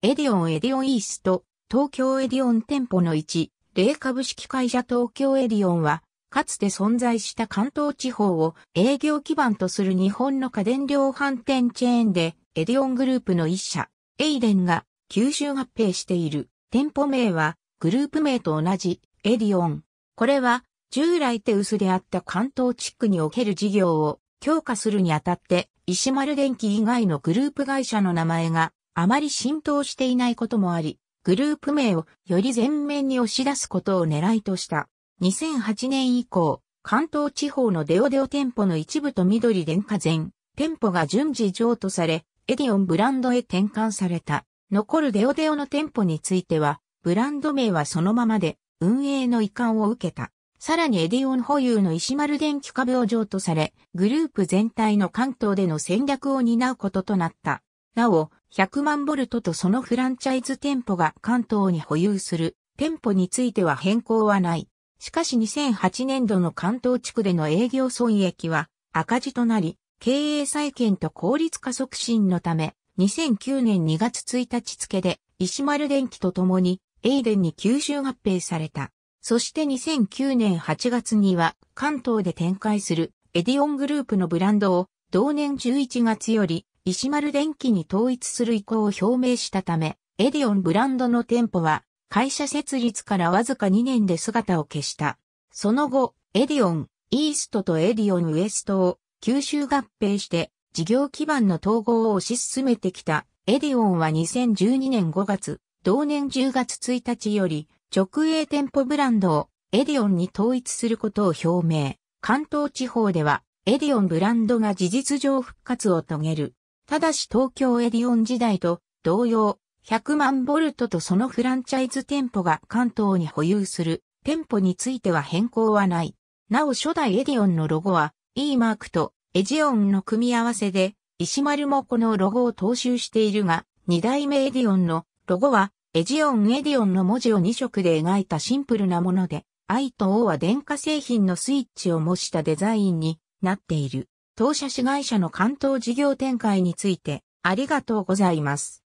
エディオンエディオンイースト、東京エディオン店舗の1、例株式会社東京エディオンは、かつて存在した関東地方を営業基盤とする日本の家電量販店チェーンで、エディオングループの一社、エイデンが吸収合併している。店舗名は、グループ名と同じ、エディオン。これは、従来手薄であった関東地区における事業を強化するにあたって、石丸電機以外のグループ会社の名前があまり浸透していないこともあり、グループ名をより前面に押し出すことを狙いとした。2008年以降、関東地方のデオデオ店舗の一部と緑電化前、店舗が順次譲渡され、エディオンブランドへ転換された。残るデオデオの店舗については、ブランド名はそのままで、運営の移管を受けた。さらにエディオン保有の石丸電気株を譲渡され、グループ全体の関東での戦略を担うこととなった。なお、100万ボルトとそのフランチャイズ店舗が関東に保有する店舗については変更はない。しかし2008年度の関東地区での営業損益は赤字となり、経営再建と効率化促進のため、2009年2月1日付で石丸電機と共にエイデンに吸収合併された。そして2009年8月には関東で展開するエディオングループのブランドを同年11月より石丸電機に統一する意向を表明したため、エディオンブランドの店舗は、会社設立からわずか2年で姿を消した。その後、エディオン、イーストとエディオンウエストを吸収合併して事業基盤の統合を推し進めてきたエディオンは2012年5月、同年10月1日より直営店舗ブランドをエディオンに統一することを表明。関東地方ではエディオンブランドが事実上復活を遂げる。ただし東京エディオン時代と同様、100万ボルトとそのフランチャイズ店舗が関東に保有する店舗については変更はない。なお初代エディオンのロゴは E マークとエジオンの組み合わせで、石丸もこのロゴを踏襲しているが、2代目エディオンのロゴはエジオンエディオンの文字を2色で描いたシンプルなもので、I と O は電化製品のスイッチを模したデザインになっている。当社市会社の関東事業展開についてありがとうございます。